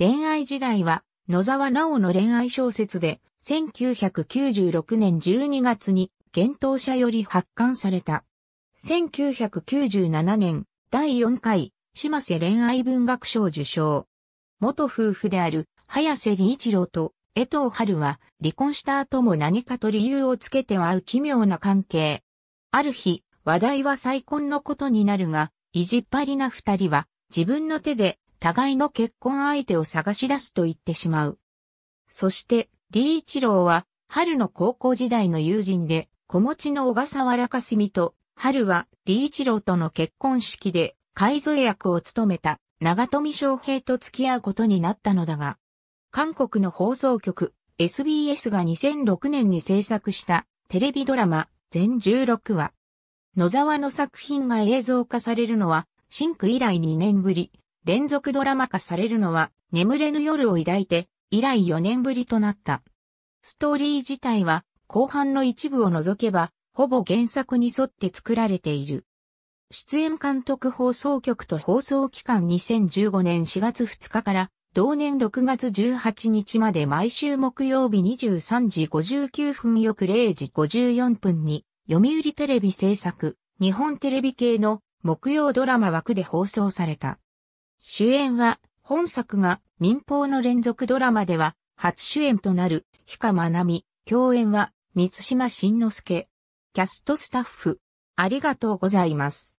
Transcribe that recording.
恋愛時代は、野沢直の恋愛小説で、1996年12月に、幻冬舎より発刊された。1997年、第4回、島瀬恋愛文学賞受賞。元夫婦である、早瀬理一郎と、江藤春は、離婚した後も何かと理由をつけてはう奇妙な関係。ある日、話題は再婚のことになるが、いじっぱりな二人は、自分の手で互いの結婚相手を探し出すと言ってしまう。そして、李一郎は、春の高校時代の友人で、子持ちの小笠原かすみと、春は李一郎との結婚式で、海造役を務めた長富昌平と付き合うことになったのだが、韓国の放送局 SBS が2006年に制作したテレビドラマ全16話。野沢の作品が映像化されるのは、シンク以来2年ぶり、連続ドラマ化されるのは、眠れぬ夜を抱いて、以来4年ぶりとなった。ストーリー自体は、後半の一部を除けば、ほぼ原作に沿って作られている。出演監督放送局と放送期間2015年4月2日から同年6月18日まで毎週木曜日23時59分翌0時54分に読売テレビ制作日本テレビ系の木曜ドラマ枠で放送された。主演は、本作が民放の連続ドラマでは初主演となる、氷川まなみ、共演は、満島真之介。キャストスタッフ、ありがとうございます。